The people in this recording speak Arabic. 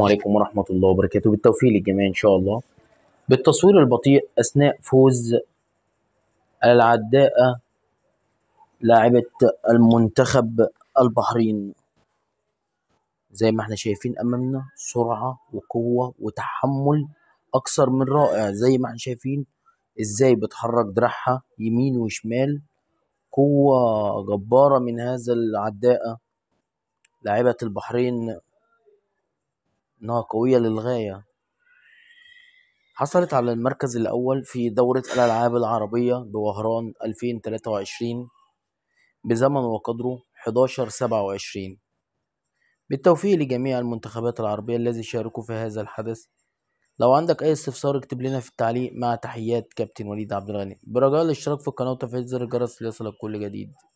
السلام عليكم ورحمة الله وبركاته بالتوفيق للجميع إن شاء الله بالتصوير البطيء أثناء فوز العداءة لاعبة المنتخب البحرين زي ما احنا شايفين أمامنا سرعة وقوة وتحمل أكثر من رائع زي ما احنا شايفين إزاي بتحرك دراعها يمين وشمال قوة جبارة من هذا العداءة لاعبة البحرين إنها قوية للغاية حصلت على المركز الأول في دورة الألعاب العربية بوهران 2023 بزمن وقدره 1127 بالتوفيق لجميع المنتخبات العربية الذي شاركوا في هذا الحدث لو عندك أي استفسار اكتب لنا في التعليق مع تحيات كابتن وليد عبد الغني برجاء الاشتراك في القناة وتفعيل زر الجرس ليصلك كل جديد